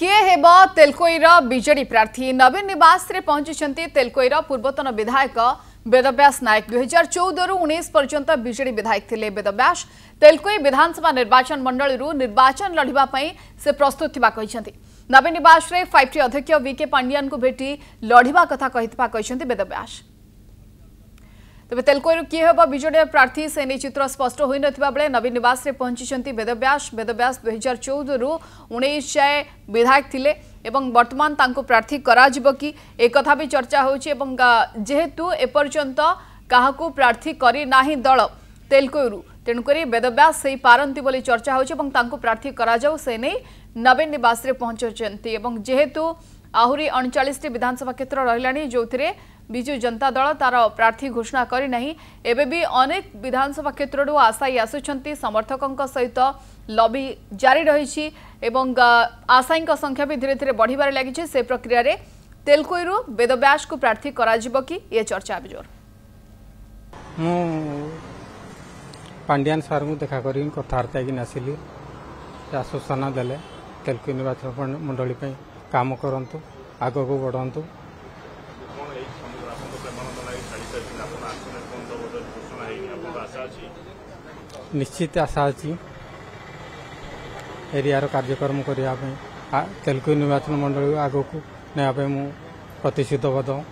କିଏ ହେବ ତେଲକୋଇର ବିଜେଡି ପ୍ରାର୍ଥୀ ନବୀନ ନିବାସରେ ପହଞ୍ଚିଛନ୍ତି ତେଲକୋଇର ପୂର୍ବତନ ବିଧାୟକ ବେଦବ୍ୟାସ ନାୟକ ଦୁଇ ହଜାର ଚଉଦରୁ ଉଣେଇଶ ପର୍ଯ୍ୟନ୍ତ ବିଜେଡି ବିଧାୟକ ଥିଲେ ବେଦବ୍ୟାସ ତେଲକୋଇ ବିଧାନସଭା ନିର୍ବାଚନ ମଣ୍ଡଳୀରୁ ନିର୍ବାଚନ ଲଢ଼ିବା ପାଇଁ ସେ ପ୍ରସ୍ତୁତ ଥିବା କହିଛନ୍ତି ନବୀନ ନିବାସରେ ଫାଇଭ୍ ଟି ଅଧ୍ୟକ୍ଷ ଭିକେ ପାଣ୍ଡିଆନଙ୍କୁ ଭେଟି ଲଢ଼ିବା କଥା କହିଥିବା କହିଛନ୍ତି ବେଦବ୍ୟାସ ତେବେ ତେଲକୋଇରୁ କିଏ ହେବ ବିଜେଡି ପ୍ରାର୍ଥୀ ସେ ନେଇ ଚିତ୍ର ସ୍ପଷ୍ଟ ହୋଇନଥିବା ବେଳେ ନବୀନ ନିବାସରେ ପହଞ୍ଚିଛନ୍ତି ବେଦବ୍ୟାସ ବେଦବ୍ୟାସ ଦୁଇହଜାର ଚଉଦରୁ ଉଣେଇଶ ଯାଏ ବିଧାୟକ ଥିଲେ ଏବଂ ବର୍ତ୍ତମାନ ତାଙ୍କୁ ପ୍ରାର୍ଥୀ କରାଯିବ କି ଏକଥା ବି ଚର୍ଚ୍ଚା ହେଉଛି ଏବଂ ଯେହେତୁ ଏପର୍ଯ୍ୟନ୍ତ କାହାକୁ ପ୍ରାର୍ଥୀ କରିନାହିଁ ଦଳ ତେଲକୋଇରୁ ତେଣୁକରି ବେଦବ୍ୟାସ ହୋଇପାରନ୍ତି ବୋଲି ଚର୍ଚ୍ଚା ହେଉଛି ଏବଂ ତାଙ୍କୁ ପ୍ରାର୍ଥୀ କରାଯାଉ ସେ ନେଇ ନବୀନ ନିବାସରେ ପହଞ୍ଚୁଛନ୍ତି ଏବଂ ଯେହେତୁ ଆହୁରି ଅଣଚାଳିଶଟି ବିଧାନସଭା କ୍ଷେତ୍ର ରହିଲାଣି ଯେଉଁଥିରେ ବିଜୁ ଜନତା ଦଳ ତାର ପ୍ରାର୍ଥୀ ଘୋଷଣା କରିନାହିଁ ଏବେ ବି ଅନେକ ବିଧାନସଭା କ୍ଷେତ୍ରରୁ ଆଶାୟୀ ଆସୁଛନ୍ତି ସମର୍ଥକଙ୍କ ସହିତ ଲବି ଜାରି ରହିଛି ଏବଂ ଆଶାୟୀଙ୍କ ସଂଖ୍ୟା ବି ଧୀରେ ଧୀରେ ବଢ଼ିବାରେ ଲାଗିଛି ସେ ପ୍ରକ୍ରିୟାରେ ତେଲକୋଇରୁ ବେଦବ୍ୟାସକୁ ପ୍ରାର୍ଥୀ କରାଯିବ କି ଏ ଚର୍ଚ୍ଚା ଏବେ ଜୋର ମୁଁ ପାଣ୍ଡିଆନ ସାର୍ଙ୍କୁ ଦେଖା କରିକି କଥାବାର୍ତ୍ତା ହେଇକିନି ଆସିଲି ଆଶ୍ୱାସନା ଦେଲେ ତେଲକୋଇ ନିର୍ବାଚନ ମଣ୍ଡଳୀ ପାଇଁ କାମ କରନ୍ତୁ ଆଗକୁ ବଢ଼ନ୍ତୁ ନିଶ୍ଚିତ ଆଶା ଅଛି ଏରିଆର କାର୍ଯ୍ୟକ୍ରମ କରିବା ପାଇଁ ତେଲୁଗୁ ନିର୍ବାଚନ ମଣ୍ଡଳୀକୁ ଆଗକୁ ନେବା ପାଇଁ ମୁଁ ପ୍ରତିଶ୍ରୁତିବଦ୍ଧ